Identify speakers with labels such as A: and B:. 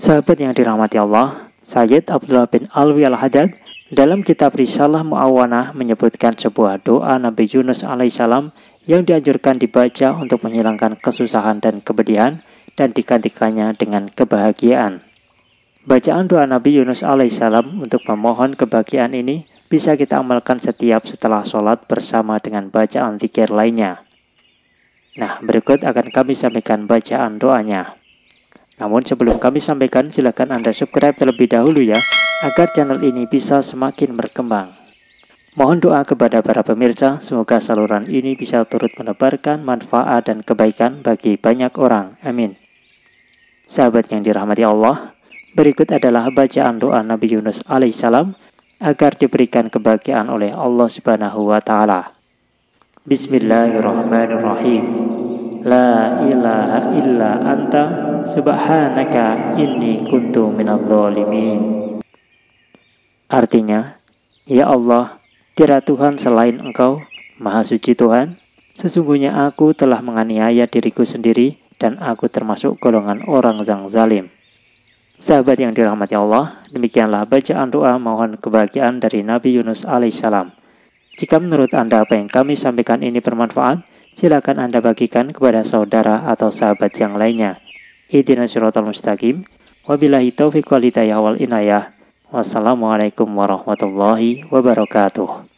A: Sahabat yang dirahmati Allah, Sayyid Abdullah bin Alwi al-Haddad dalam kitab Risalah Mu'awanah menyebutkan sebuah doa Nabi Yunus alaihissalam yang dianjurkan dibaca untuk menghilangkan kesusahan dan kepedihan dan digantikannya dengan kebahagiaan. Bacaan doa Nabi Yunus alaihissalam untuk memohon kebahagiaan ini bisa kita amalkan setiap setelah sholat bersama dengan bacaan zikir lainnya. Nah, berikut akan kami sampaikan bacaan doanya. Namun sebelum kami sampaikan, silakan Anda subscribe terlebih dahulu ya, agar channel ini bisa semakin berkembang. Mohon doa kepada para pemirsa, semoga saluran ini bisa turut menebarkan manfaat dan kebaikan bagi banyak orang. Amin. Sahabat yang dirahmati Allah, berikut adalah bacaan doa Nabi Yunus alaihissalam agar diberikan kebahagiaan oleh Allah Subhanahu wa taala. Bismillahirrahmanirrahim. La ilaha illa anta subhanaka inni kuntu minal zalimin. Artinya, Ya Allah, tidak Tuhan selain Engkau, Maha Suci Tuhan, sesungguhnya aku telah menganiaya diriku sendiri dan aku termasuk golongan orang yang zalim. Sahabat yang dirahmati Allah, demikianlah bacaan doa mohon kebahagiaan dari Nabi Yunus alaihissalam. Jika menurut Anda apa yang kami sampaikan ini bermanfaat, silakan Anda bagikan kepada saudara atau sahabat yang lainnya. Ihdinash shiratal mustaqim. Wabillahi taufiq wal hidayah wal inayah. Wassalamualaikum warahmatullahi wabarakatuh.